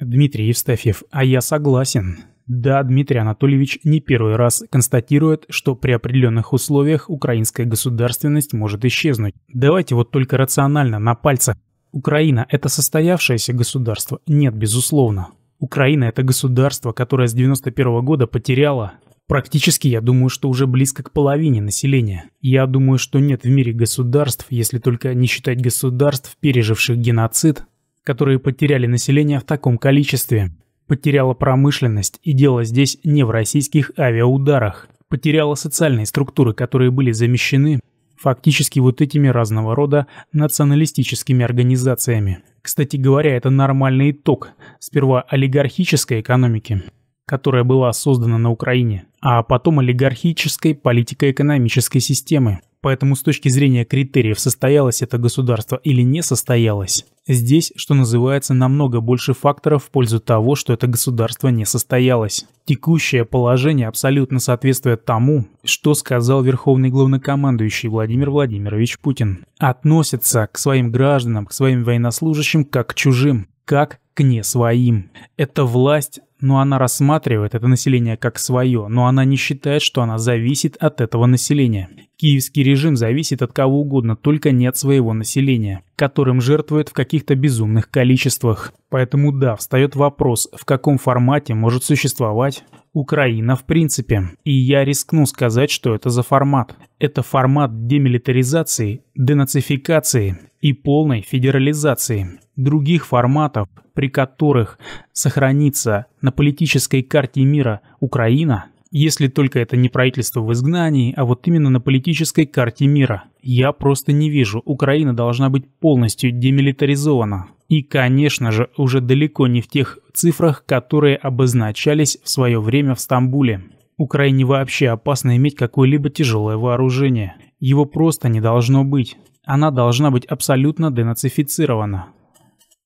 Дмитрий Евстафьев, а я согласен. Да, Дмитрий Анатольевич не первый раз констатирует, что при определенных условиях украинская государственность может исчезнуть. Давайте вот только рационально, на пальцах. Украина – это состоявшееся государство? Нет, безусловно. Украина – это государство, которое с 91 года потеряло Практически, я думаю, что уже близко к половине населения. Я думаю, что нет в мире государств, если только не считать государств, переживших геноцид, которые потеряли население в таком количестве. Потеряла промышленность и дело здесь не в российских авиаударах. Потеряла социальные структуры, которые были замещены фактически вот этими разного рода националистическими организациями. Кстати говоря, это нормальный итог сперва олигархической экономики, которая была создана на Украине, а потом олигархической политико-экономической системы. Поэтому с точки зрения критериев, состоялось это государство или не состоялось, здесь, что называется, намного больше факторов в пользу того, что это государство не состоялось. Текущее положение абсолютно соответствует тому, что сказал верховный главнокомандующий Владимир Владимирович Путин. Относится к своим гражданам, к своим военнослужащим как к чужим, как к не своим. Эта власть но она рассматривает это население как свое, но она не считает, что она зависит от этого населения. Киевский режим зависит от кого угодно, только не от своего населения, которым жертвует в каких-то безумных количествах. Поэтому да, встает вопрос, в каком формате может существовать Украина в принципе. И я рискну сказать, что это за формат. Это формат демилитаризации, денацификации и полной федерализации. Других форматов при которых сохранится на политической карте мира Украина, если только это не правительство в изгнании, а вот именно на политической карте мира. Я просто не вижу, Украина должна быть полностью демилитаризована. И, конечно же, уже далеко не в тех цифрах, которые обозначались в свое время в Стамбуле. Украине вообще опасно иметь какое-либо тяжелое вооружение. Его просто не должно быть. Она должна быть абсолютно денацифицирована.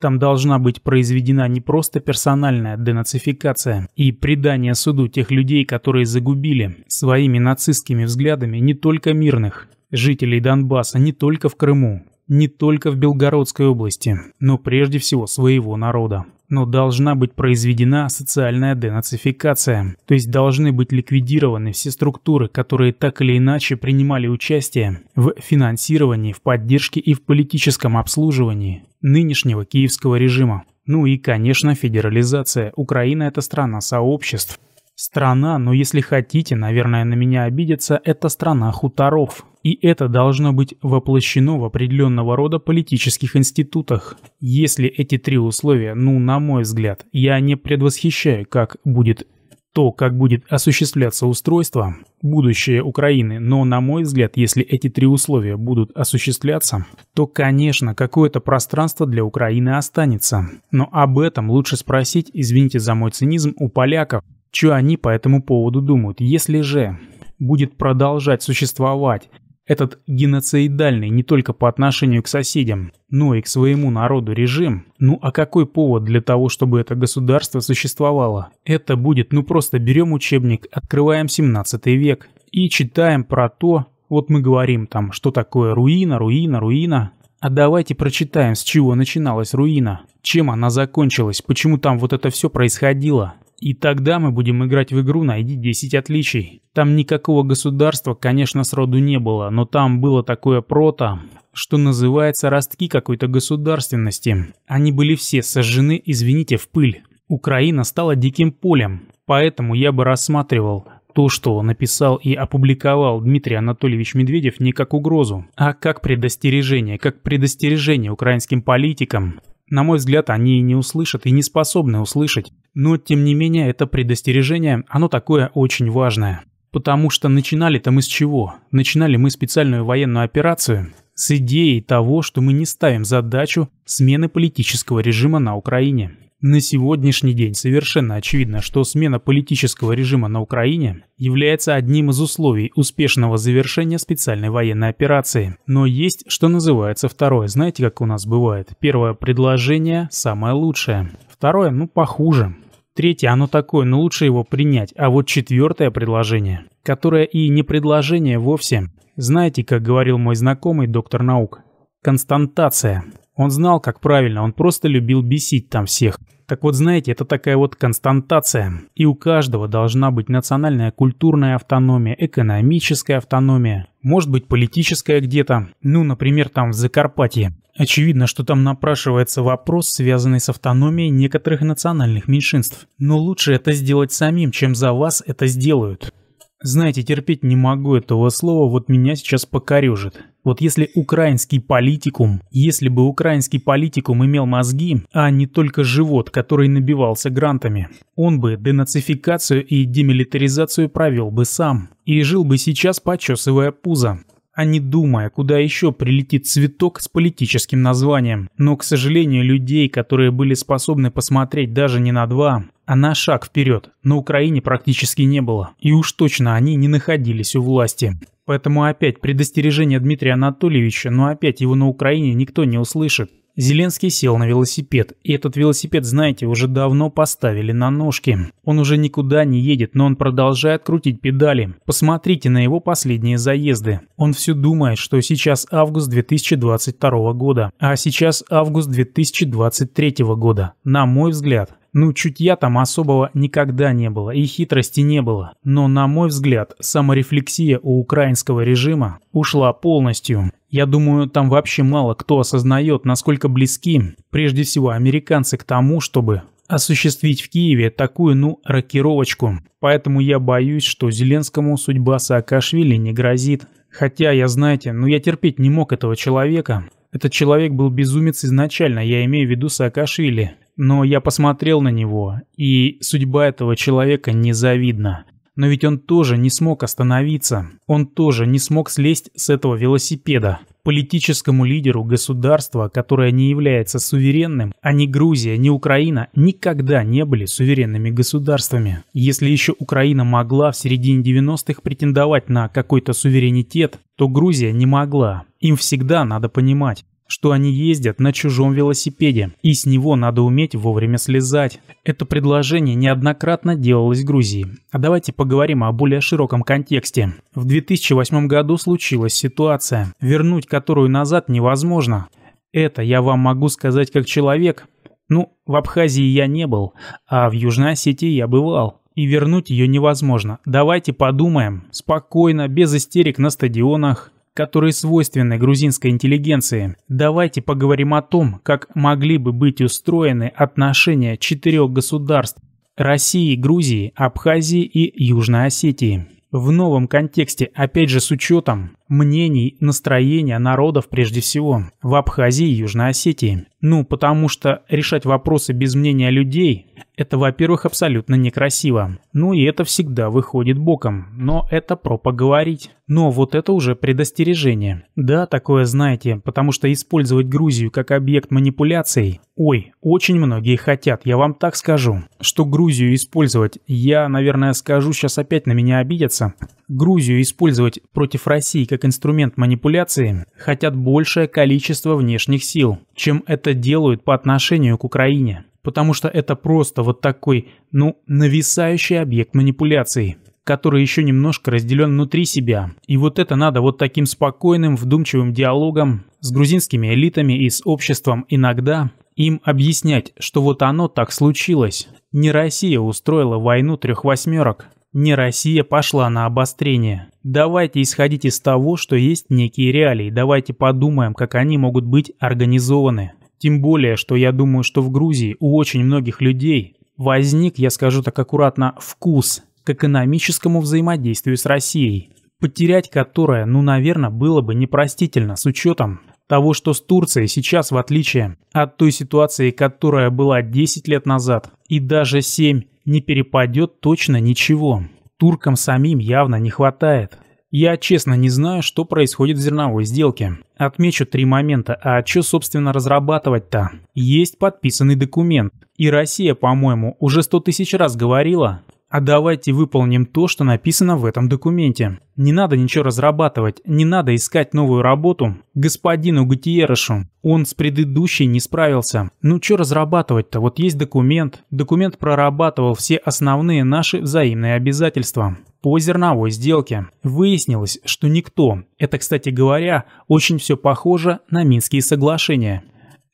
Там должна быть произведена не просто персональная денацификация и предание суду тех людей, которые загубили своими нацистскими взглядами не только мирных жителей Донбасса, не только в Крыму, не только в Белгородской области, но прежде всего своего народа. Но должна быть произведена социальная денацификация, то есть должны быть ликвидированы все структуры, которые так или иначе принимали участие в финансировании, в поддержке и в политическом обслуживании нынешнего киевского режима. Ну и, конечно, федерализация. Украина – это страна сообществ, Страна, но если хотите, наверное, на меня обидятся, это страна хуторов. И это должно быть воплощено в определенного рода политических институтах. Если эти три условия, ну, на мой взгляд, я не предвосхищаю, как будет то, как будет осуществляться устройство, будущее Украины, но, на мой взгляд, если эти три условия будут осуществляться, то, конечно, какое-то пространство для Украины останется. Но об этом лучше спросить, извините за мой цинизм, у поляков, что они по этому поводу думают. Если же будет продолжать существовать этот геноцидальный не только по отношению к соседям, но и к своему народу режим, ну а какой повод для того, чтобы это государство существовало? Это будет, ну просто берем учебник, открываем 17 век и читаем про то, вот мы говорим там, что такое руина, руина, руина. А давайте прочитаем, с чего начиналась руина, чем она закончилась, почему там вот это все происходило. И тогда мы будем играть в игру «Найди 10 отличий». Там никакого государства, конечно, сроду не было, но там было такое прото, что называется ростки какой-то государственности. Они были все сожжены, извините, в пыль. Украина стала диким полем, поэтому я бы рассматривал то, что написал и опубликовал Дмитрий Анатольевич Медведев, не как угрозу, а как предостережение, как предостережение украинским политикам на мой взгляд, они не услышат, и не способны услышать. Но, тем не менее, это предостережение, оно такое очень важное. Потому что начинали-то мы с чего? Начинали мы специальную военную операцию с идеей того, что мы не ставим задачу смены политического режима на Украине. На сегодняшний день совершенно очевидно, что смена политического режима на Украине является одним из условий успешного завершения специальной военной операции. Но есть, что называется, второе. Знаете, как у нас бывает? Первое предложение – самое лучшее. Второе – ну, похуже. Третье, оно такое, но ну, лучше его принять. А вот четвертое предложение, которое и не предложение вовсе. Знаете, как говорил мой знакомый доктор наук, Константация. Он знал, как правильно, он просто любил бесить там всех. Так вот, знаете, это такая вот константация. И у каждого должна быть национальная культурная автономия, экономическая автономия, может быть, политическая где-то. Ну, например, там в Закарпатье. Очевидно, что там напрашивается вопрос, связанный с автономией некоторых национальных меньшинств. Но лучше это сделать самим, чем за вас это сделают. Знаете, терпеть не могу этого слова, вот меня сейчас покорежит. Вот если украинский политикум, если бы украинский политикум имел мозги, а не только живот, который набивался грантами, он бы денацификацию и демилитаризацию провел бы сам и жил бы сейчас, почесывая пузо а не думая, куда еще прилетит цветок с политическим названием. Но, к сожалению, людей, которые были способны посмотреть даже не на два, а на шаг вперед, на Украине практически не было. И уж точно они не находились у власти. Поэтому опять предостережение Дмитрия Анатольевича, но опять его на Украине никто не услышит. Зеленский сел на велосипед, и этот велосипед, знаете, уже давно поставили на ножки. Он уже никуда не едет, но он продолжает крутить педали. Посмотрите на его последние заезды. Он все думает, что сейчас август 2022 года, а сейчас август 2023 года. На мой взгляд, ну, чутья там особого никогда не было и хитрости не было, но, на мой взгляд, саморефлексия у украинского режима ушла полностью. Я думаю, там вообще мало кто осознает, насколько близки, прежде всего, американцы к тому, чтобы осуществить в Киеве такую, ну, рокировочку. Поэтому я боюсь, что Зеленскому судьба Саакашвили не грозит. Хотя я, знаете, ну я терпеть не мог этого человека. Этот человек был безумец изначально, я имею в виду Саакашвили. Но я посмотрел на него, и судьба этого человека незавидна. Но ведь он тоже не смог остановиться. Он тоже не смог слезть с этого велосипеда. Политическому лидеру государства, которое не является суверенным, а ни Грузия, ни Украина никогда не были суверенными государствами. Если еще Украина могла в середине 90-х претендовать на какой-то суверенитет, то Грузия не могла. Им всегда надо понимать, что они ездят на чужом велосипеде, и с него надо уметь вовремя слезать. Это предложение неоднократно делалось в Грузии. А давайте поговорим о более широком контексте. В 2008 году случилась ситуация, вернуть которую назад невозможно. Это я вам могу сказать как человек. Ну, в Абхазии я не был, а в Южной Осетии я бывал и вернуть ее невозможно. Давайте подумаем. Спокойно, без истерик на стадионах которые свойственны грузинской интеллигенции, давайте поговорим о том, как могли бы быть устроены отношения четырех государств – России, Грузии, Абхазии и Южной Осетии. В новом контексте, опять же с учетом мнений, настроения народов прежде всего, в Абхазии и Южной Осетии. Ну, потому что решать вопросы без мнения людей это, во-первых, абсолютно некрасиво. Ну и это всегда выходит боком. Но это про поговорить. Но вот это уже предостережение. Да, такое знаете, потому что использовать Грузию как объект манипуляций, ой, очень многие хотят, я вам так скажу. Что Грузию использовать, я, наверное, скажу, сейчас опять на меня обидятся. Грузию использовать против России как инструмент манипуляции хотят большее количество внешних сил, чем это делают по отношению к Украине потому что это просто вот такой, ну, нависающий объект манипуляций, который еще немножко разделен внутри себя. И вот это надо вот таким спокойным, вдумчивым диалогом с грузинскими элитами и с обществом иногда им объяснять, что вот оно так случилось. Не Россия устроила войну трех восьмерок. Не Россия пошла на обострение. Давайте исходить из того, что есть некие реалии. Давайте подумаем, как они могут быть организованы. Тем более, что я думаю, что в Грузии у очень многих людей возник, я скажу так аккуратно, вкус к экономическому взаимодействию с Россией, потерять которое, ну, наверное, было бы непростительно с учетом того, что с Турцией сейчас, в отличие от той ситуации, которая была 10 лет назад, и даже 7, не перепадет точно ничего. Туркам самим явно не хватает. Я честно не знаю, что происходит в зерновой сделке. Отмечу три момента, а что, собственно, разрабатывать-то? Есть подписанный документ. И Россия, по-моему, уже сто тысяч раз говорила, а давайте выполним то, что написано в этом документе. Не надо ничего разрабатывать, не надо искать новую работу. Господину Гутиерешу, он с предыдущей не справился. Ну что разрабатывать-то? Вот есть документ. Документ прорабатывал все основные наши взаимные обязательства по зерновой сделке. Выяснилось, что никто. Это, кстати говоря, очень все похоже на Минские соглашения.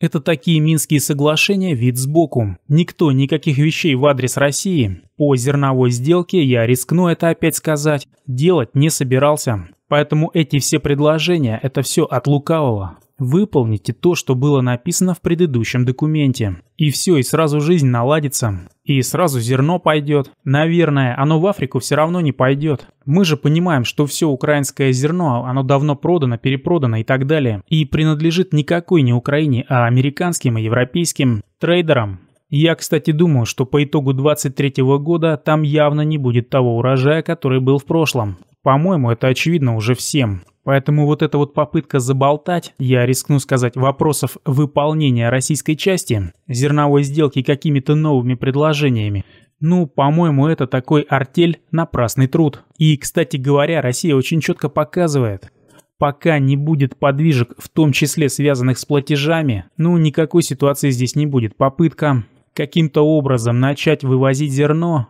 Это такие Минские соглашения вид сбоку. Никто никаких вещей в адрес России по зерновой сделке, я рискну это опять сказать, делать не собирался. Поэтому эти все предложения – это все от лукавого. Выполните то, что было написано в предыдущем документе. И все, и сразу жизнь наладится. И сразу зерно пойдет. Наверное, оно в Африку все равно не пойдет. Мы же понимаем, что все украинское зерно, оно давно продано, перепродано и так далее. И принадлежит никакой не Украине, а американским и европейским трейдерам. Я, кстати, думаю, что по итогу 2023 года там явно не будет того урожая, который был в прошлом. По-моему, это очевидно уже всем. Поэтому вот эта вот попытка заболтать, я рискну сказать, вопросов выполнения российской части, зерновой сделки какими-то новыми предложениями, ну, по-моему, это такой артель напрасный труд. И, кстати говоря, Россия очень четко показывает, пока не будет подвижек, в том числе связанных с платежами, ну, никакой ситуации здесь не будет. Попытка каким-то образом начать вывозить зерно,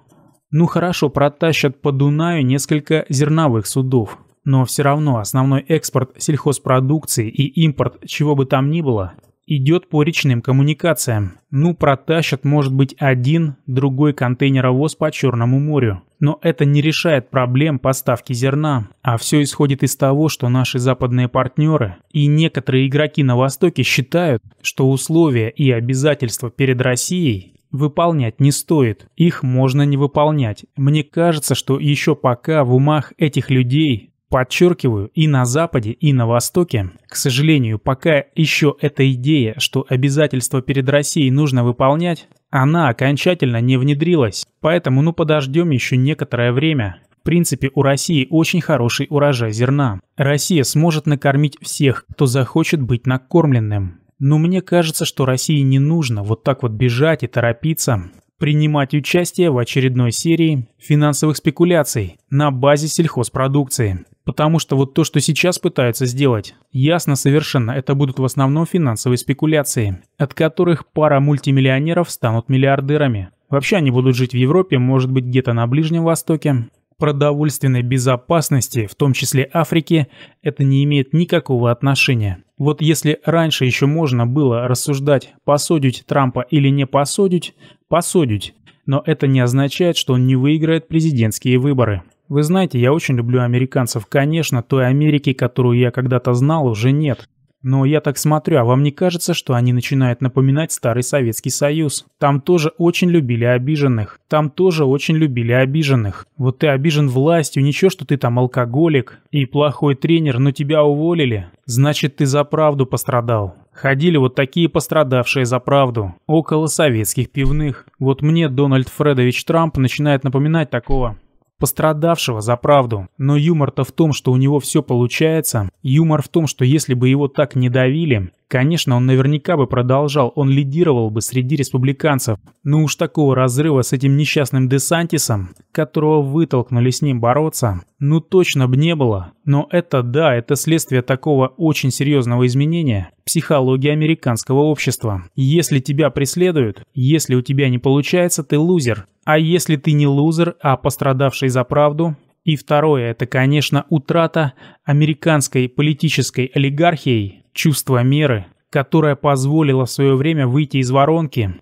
ну хорошо, протащат по Дунаю несколько зерновых судов. Но все равно основной экспорт сельхозпродукции и импорт чего бы там ни было идет по речным коммуникациям. Ну, протащат, может быть, один, другой контейнеровоз по Черному морю. Но это не решает проблем поставки зерна, а все исходит из того, что наши западные партнеры и некоторые игроки на Востоке считают, что условия и обязательства перед Россией выполнять не стоит. Их можно не выполнять. Мне кажется, что еще пока в умах этих людей Подчеркиваю, и на Западе, и на Востоке, к сожалению, пока еще эта идея, что обязательства перед Россией нужно выполнять, она окончательно не внедрилась, поэтому ну подождем еще некоторое время. В принципе, у России очень хороший урожай зерна. Россия сможет накормить всех, кто захочет быть накормленным. Но мне кажется, что России не нужно вот так вот бежать и торопиться, принимать участие в очередной серии финансовых спекуляций на базе сельхозпродукции. Потому что вот то, что сейчас пытаются сделать, ясно совершенно, это будут в основном финансовые спекуляции, от которых пара мультимиллионеров станут миллиардерами. Вообще они будут жить в Европе, может быть где-то на Ближнем Востоке. Продовольственной безопасности, в том числе Африки, это не имеет никакого отношения. Вот если раньше еще можно было рассуждать, посудить Трампа или не посудить, посудить, но это не означает, что он не выиграет президентские выборы. Вы знаете, я очень люблю американцев. Конечно, той Америки, которую я когда-то знал, уже нет. Но я так смотрю, а вам не кажется, что они начинают напоминать старый Советский Союз? Там тоже очень любили обиженных. Там тоже очень любили обиженных. Вот ты обижен властью, ничего, что ты там алкоголик и плохой тренер, но тебя уволили. Значит, ты за правду пострадал. Ходили вот такие пострадавшие за правду, около советских пивных. Вот мне Дональд Фредович Трамп начинает напоминать такого пострадавшего за правду. Но юмор-то в том, что у него все получается. Юмор в том, что если бы его так не давили, Конечно, он наверняка бы продолжал, он лидировал бы среди республиканцев, но ну уж такого разрыва с этим несчастным Десантисом, которого вытолкнули с ним бороться, ну точно бы не было. Но это да, это следствие такого очень серьезного изменения психологии американского общества. Если тебя преследуют, если у тебя не получается, ты лузер. А если ты не лузер, а пострадавший за правду, и второе – это, конечно, утрата американской политической олигархией чувство меры, которое позволило в свое время выйти из воронки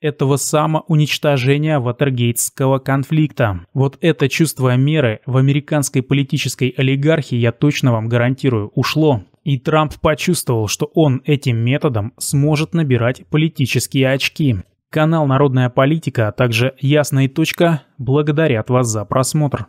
этого самоуничтожения ватергейтского конфликта. Вот это чувство меры в американской политической олигархии, я точно вам гарантирую, ушло. И Трамп почувствовал, что он этим методом сможет набирать политические очки. Канал «Народная политика», а также «Ясная точка» благодарят вас за просмотр.